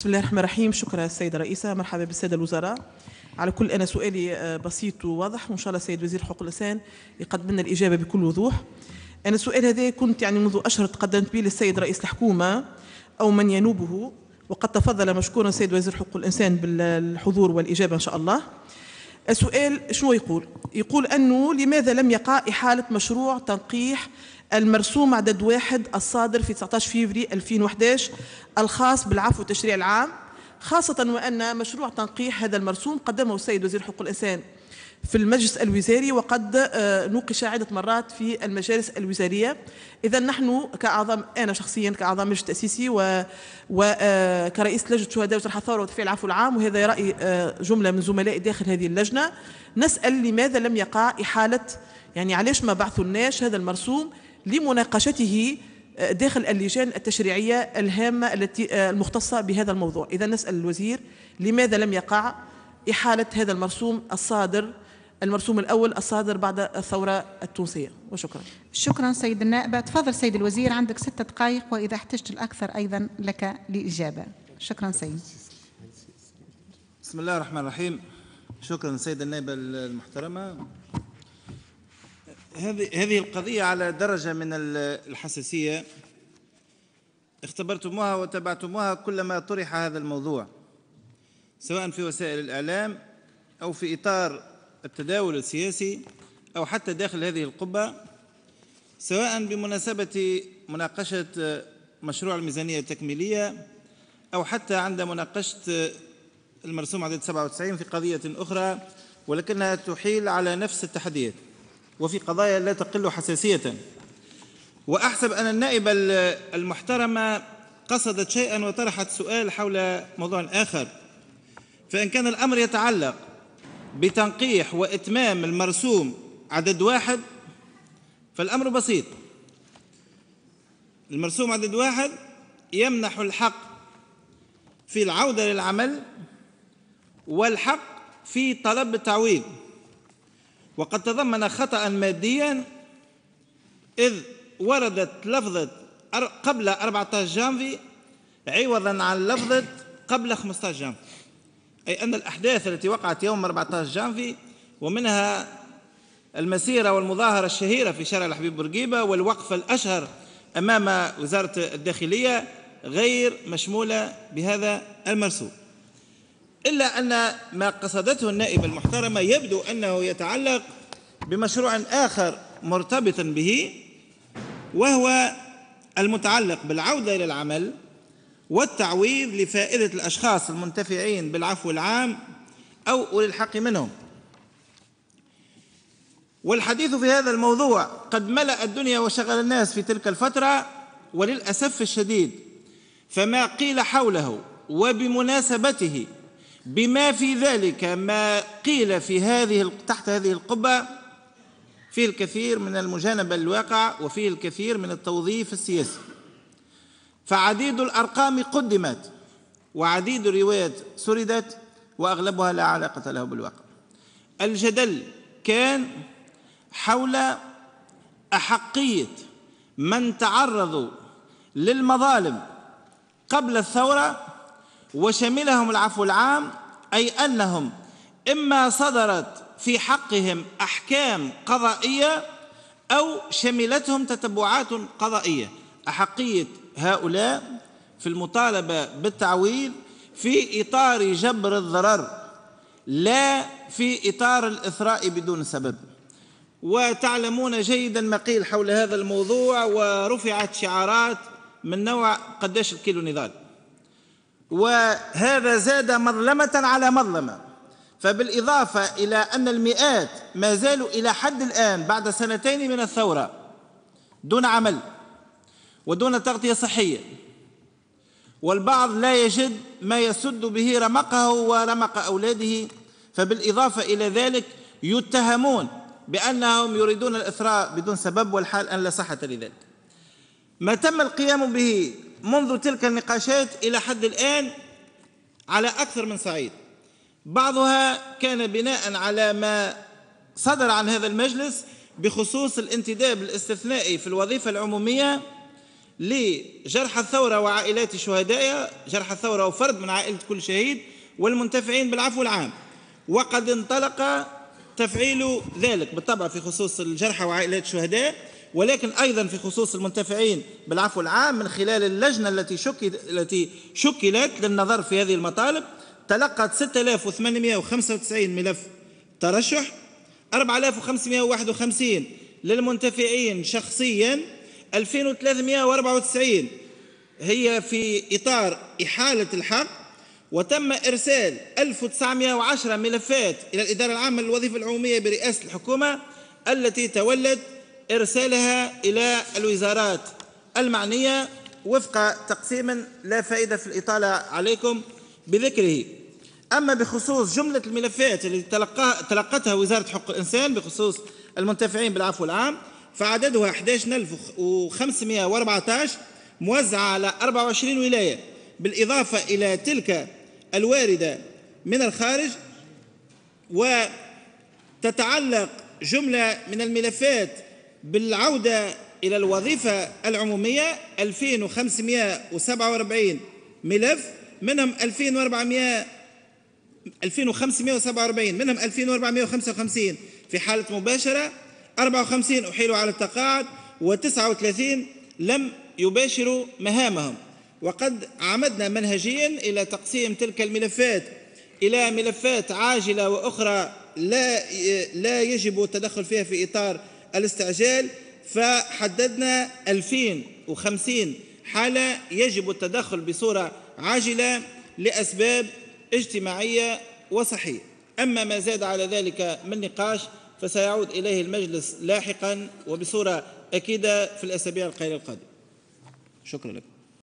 بسم الله الرحمن الرحيم شكرا السيدة الرئيسة مرحبا بالسادة الوزراء على كل أنا سؤالي آه، بسيط وواضح وإن شاء الله السيد وزير حقوق الإنسان يقدم لنا الإجابة بكل وضوح أنا السؤال هذا كنت يعني منذ أشهر تقدمت به للسيد رئيس الحكومة أو من ينوبه وقد تفضل مشكورا السيد وزير حقوق الإنسان بالحضور والإجابة إن شاء الله السؤال شنو يقول؟ يقول أنه لماذا لم يقع إحالة مشروع تنقيح المرسوم عدد واحد الصادر في 19 فيفري 2011 الخاص بالعفو والتشريع العام خاصة وأن مشروع تنقيح هذا المرسوم قدمه السيد وزير حقوق الإنسان في المجلس الوزاري وقد آه، نوقش عدة مرات في المجالس الوزارية إذا نحن كأعضاء أنا شخصيا كأعضاء مجلس تأسيسي وكرئيس آه، لجنة شهداء وجرحى الثورة وتفعيل العفو العام وهذا رأي آه، جملة من زملائي داخل هذه اللجنة نسأل لماذا لم يقع إحالة يعني علاش ما بعثوا الناس هذا المرسوم لمناقشته آه، داخل اللجان التشريعية الهامة التي آه، المختصة بهذا الموضوع إذا نسأل الوزير لماذا لم يقع إحالة هذا المرسوم الصادر المرسوم الأول الصادر بعد الثورة التونسية وشكرا شكرا سيد النائب تفضل سيد الوزير عندك ستة دقائق وإذا احتجت الأكثر أيضا لك لإجابة شكرا سيد بسم الله الرحمن الرحيم شكرا سيد النائبة المحترمة هذه هذه القضية على درجة من الحساسية اختبرتموها وتابعتموها كلما طرح هذا الموضوع سواء في وسائل الإعلام أو في إطار التداول السياسي أو حتى داخل هذه القبة سواء بمناسبة مناقشة مشروع الميزانية التكميلية أو حتى عند مناقشة المرسوم عدد 97 في قضية أخرى ولكنها تحيل على نفس التحديات وفي قضايا لا تقل حساسية وأحسب أن النائبة المحترمة قصدت شيئا وطرحت سؤال حول موضوع آخر فإن كان الأمر يتعلق بتنقيح وإتمام المرسوم عدد واحد فالأمر بسيط المرسوم عدد واحد يمنح الحق في العودة للعمل والحق في طلب التعويض وقد تضمن خطأ ماديا إذ وردت لفظة قبل 14 جانفي عوضا عن لفظة قبل 15 جانفي أي أن الأحداث التي وقعت يوم 14 جانفي ومنها المسيرة والمظاهرة الشهيرة في شارع الحبيب بورقيبة والوقف الأشهر أمام وزارة الداخلية غير مشمولة بهذا المرسوم إلا أن ما قصدته النائبة المحترمة يبدو أنه يتعلق بمشروع آخر مرتبط به وهو المتعلق بالعودة إلى العمل والتعويض لفائدة الأشخاص المنتفعين بالعفو العام أو أولي الحق منهم والحديث في هذا الموضوع قد ملأ الدنيا وشغل الناس في تلك الفترة وللأسف الشديد فما قيل حوله وبمناسبته بما في ذلك ما قيل في هذه تحت هذه القبة فيه الكثير من المجانبة للواقع وفيه الكثير من التوظيف السياسي فعديد الأرقام قدمت وعديد الروايات سردت وأغلبها لا علاقة له بالواقع الجدل كان حول أحقية من تعرضوا للمظالم قبل الثورة وشملهم العفو العام أي أنهم إما صدرت في حقهم أحكام قضائية أو شملتهم تتبعات قضائية أحقية هؤلاء في المطالبة بالتعويل في إطار جبر الضرر لا في إطار الإثراء بدون سبب وتعلمون جيدا ما قيل حول هذا الموضوع ورفعت شعارات من نوع قداش الكيلو نضال وهذا زاد مظلمة على مظلمة فبالإضافة إلى أن المئات ما زالوا إلى حد الآن بعد سنتين من الثورة دون عمل ودون تغطية صحية والبعض لا يجد ما يسد به رمقه ورمق أولاده فبالإضافة إلى ذلك يتهمون بأنهم يريدون الإثراء بدون سبب والحال أن لا صحة لذلك ما تم القيام به منذ تلك النقاشات إلى حد الآن على أكثر من صعيد بعضها كان بناء على ما صدر عن هذا المجلس بخصوص الانتداب الاستثنائي في الوظيفة العمومية لجرحى الثورة وعائلات شهدائها جرحى الثورة وفرد من عائلة كل شهيد والمنتفعين بالعفو العام وقد انطلق تفعيل ذلك بالطبع في خصوص الجرحى وعائلات الشهداء ولكن أيضا في خصوص المنتفعين بالعفو العام من خلال اللجنة التي شكلت, التي شكلت للنظر في هذه المطالب تلقت 6895 ملف ترشح 4551 للمنتفعين شخصيا 2394 هي في إطار إحالة الحق وتم إرسال 1910 ملفات إلى الإدارة العامة للوظيفة العمومية برئاسة الحكومة التي تولت إرسالها إلى الوزارات المعنية وفق تقسيم لا فائدة في الإطالة عليكم بذكره أما بخصوص جملة الملفات التي تلقتها وزارة حق الإنسان بخصوص المنتفعين بالعفو العام فعددها 11514 موزعة على 24 ولاية بالإضافة إلى تلك الواردة من الخارج وتتعلق جملة من الملفات بالعودة إلى الوظيفة العمومية 2547 ملف منهم 2400 2547 منهم 2455 في حالة مباشرة 54 أحيلوا على التقاعد و39 لم يباشروا مهامهم وقد عمدنا منهجيا إلى تقسيم تلك الملفات إلى ملفات عاجلة وأخرى لا لا يجب التدخل فيها في إطار الاستعجال فحددنا 2050 حالة يجب التدخل بصورة عاجلة لأسباب اجتماعية وصحية أما ما زاد على ذلك من نقاش فسيعود إليه المجلس لاحقا وبصورة أكيدة في الأسابيع القليلة القادمة شكرا لك